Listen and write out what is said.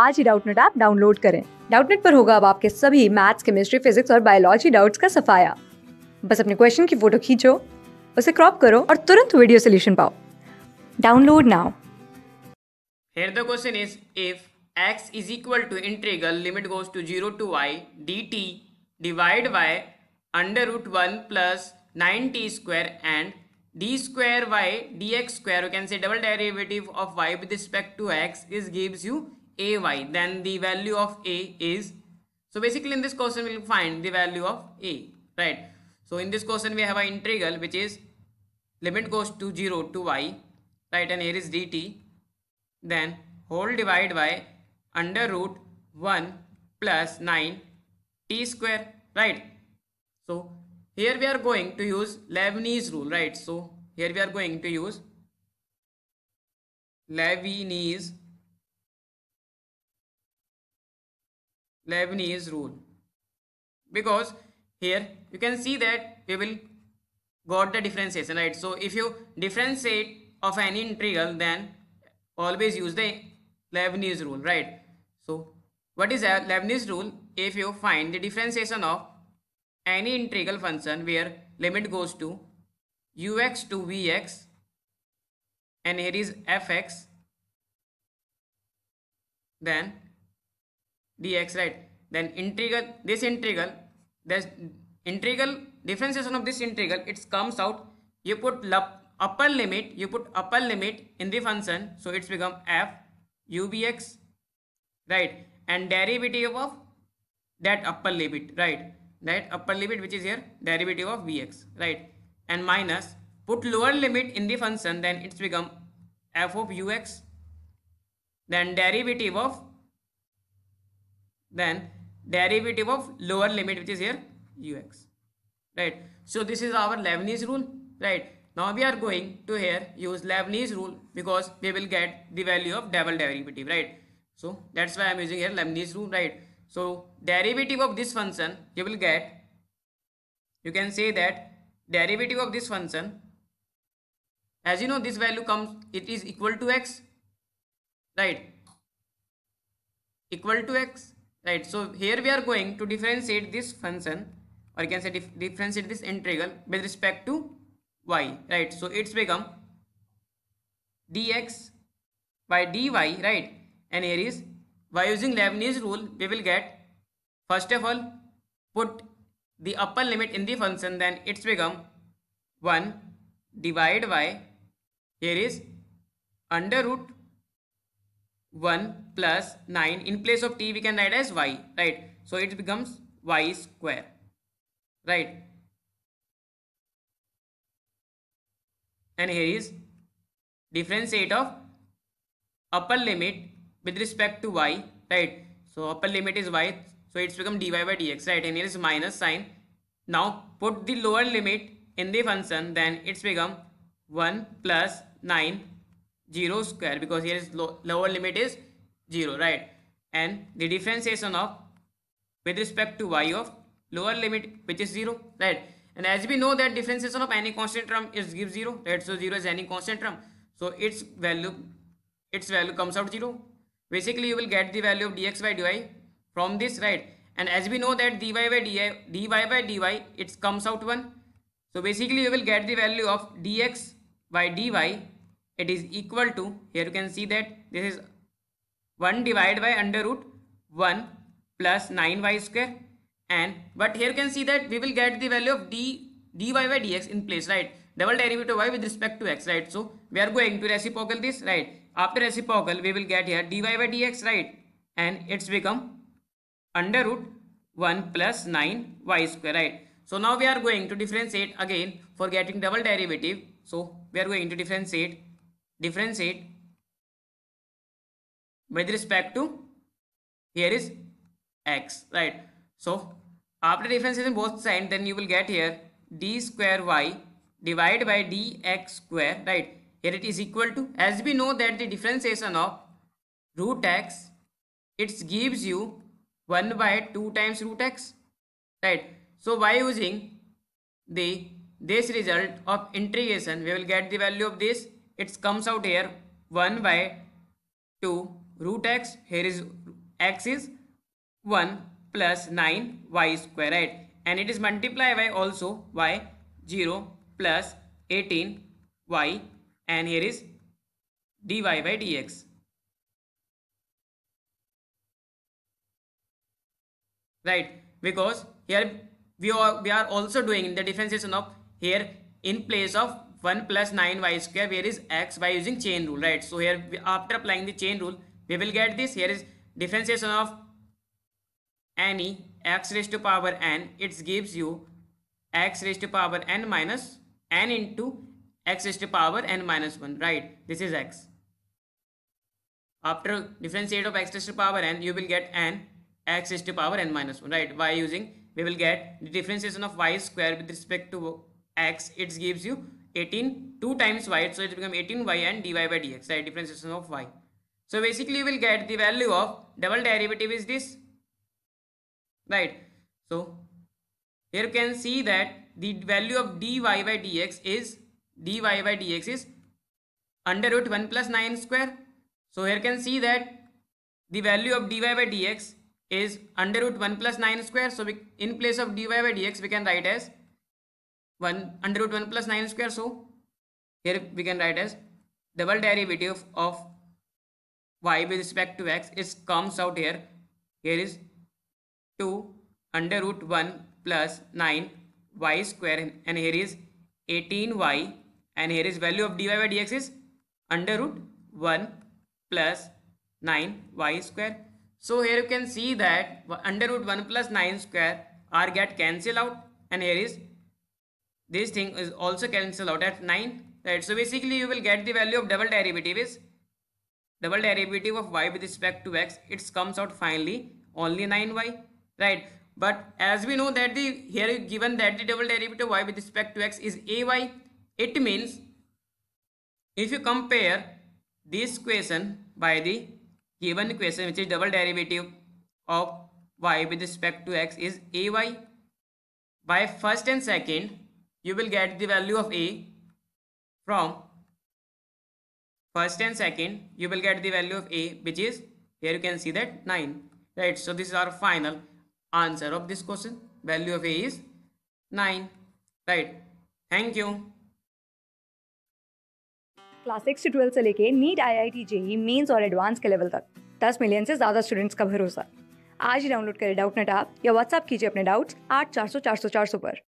आज ही Doubtnut app download करें डाउटनेट पर होगा अब आपके सभी मैथ्स केमिस्ट्री फिजिक्स और बायोलॉजी डाउट्स का सफाया बस अपने क्वेश्चन की फोटो खींचो उसे क्रॉप करो और तुरंत वीडियो सोल्यूशन पाओ download now Here the question is if x is equal to integral limit goes to 0 to y dt divided by under root 1 plus 9t square and d square y dx square you can say double derivative of y with respect to x is gives you ay then the value of a is so basically in this question we'll find the value of a right so in this question we have an integral which is limit goes to 0 to y right and here is dt then whole divide by under root 1 plus 9 t square right so here we are going to use Leibniz rule right so here we are going to use Leibniz Leibniz rule because here you can see that we will got the differentiation right so if you differentiate of an integral then always use the Leibniz rule right so what is a Leibniz rule if you find the differentiation of any integral function where limit goes to ux to vx and here is fx then dx right then integral this integral this integral differentiation of this integral it comes out you put upper limit you put upper limit in the function so it's become f ubx right and derivative of that upper limit right that upper limit which is here derivative of bx right and minus put lower limit in the function then it's become f of ux then derivative of then derivative of lower limit which is here ux. Right. So this is our Leibniz rule. Right. Now we are going to here use Leibniz rule because we will get the value of double derivative. Right. So that's why I am using here Leibniz rule. Right. So derivative of this function you will get you can say that derivative of this function as you know this value comes it is equal to x right equal to x right so here we are going to differentiate this function or you can say dif differentiate this integral with respect to y right so it's become dx by dy right and here is by using Leibniz rule we will get first of all put the upper limit in the function then it's become 1 divided by here is under root 1 plus 9 in place of t we can write as y right so it becomes y square right and here is differentiate of upper limit with respect to y right so upper limit is y so it's become dy by dx right and here is minus sign now put the lower limit in the function then it's become 1 plus 9 0 square because here is lower limit is 0 right and the differentiation of with respect to y of lower limit which is 0 right and as we know that differentiation of any constant term is give 0 right so 0 is any constant term so its value its value comes out 0 basically you will get the value of dx by dy from this right and as we know that dy by dy dy by dy it comes out 1 so basically you will get the value of dx by dy it is equal to here you can see that this is 1 divided by under root 1 plus 9y square and but here you can see that we will get the value of d dy by dx in place right double derivative of y with respect to x right so we are going to reciprocal this right after reciprocal we will get here dy by dx right and it's become under root 1 plus 9 y square right so now we are going to differentiate again for getting double derivative so we are going to differentiate differentiate with respect to here is x right so after differentiation both sides then you will get here d square y divided by dx square right here it is equal to as we know that the differentiation of root x it gives you 1 by 2 times root x right so by using the this result of integration we will get the value of this it comes out here 1 by 2 root x here is x is 1 plus 9 y square right and it is multiplied by also y 0 plus 18 y and here is dy by dx right because here we are we are also doing the differentiation of here in place of 1 plus 9 y square where is x by using chain rule right so here we, after applying the chain rule we will get this here is differentiation of any x raised to power n it gives you x raised to power n minus n into x raised to power n minus 1 right this is x after differentiate of x raised to power n you will get n x raised to power n minus 1 right by using we will get the differentiation of y square with respect to x it gives you 18 2 times y so it becomes 18y and dy by dx that differentiation of y so basically we will get the value of double derivative is this right so here you can see that the value of dy by dx is dy by dx is under root 1 plus 9 square so here you can see that the value of dy by dx is under root 1 plus 9 square so we, in place of dy by dx we can write as 1 under root 1 plus 9 square. So here we can write as double derivative of y with respect to x is comes out here. Here is 2 under root 1 plus 9 y square and here is 18y and here is value of dy by dx is under root 1 plus 9 y square. So here you can see that under root 1 plus 9 square are get cancel out and here is this thing is also cancel out at 9 right so basically you will get the value of double derivative is double derivative of y with respect to x it comes out finally only 9y right but as we know that the here given that the double derivative of y with respect to x is ay it means if you compare this equation by the given equation which is double derivative of y with respect to x is ay by first and second you will get the value of a from first and second you will get the value of a which is here you can see that 9 right so this is our final answer of this question value of a is 9 right thank you class six से twelfth से लेके NEET I I T JEE mains और advance के level तक दस million से ज़्यादा students का भरोसा आज ही डाउनलोड करें डाउट नेट आप या व्हाट्सअप कीजिए अपने डाउट्स आठ चार सौ चार सौ चार सौ पर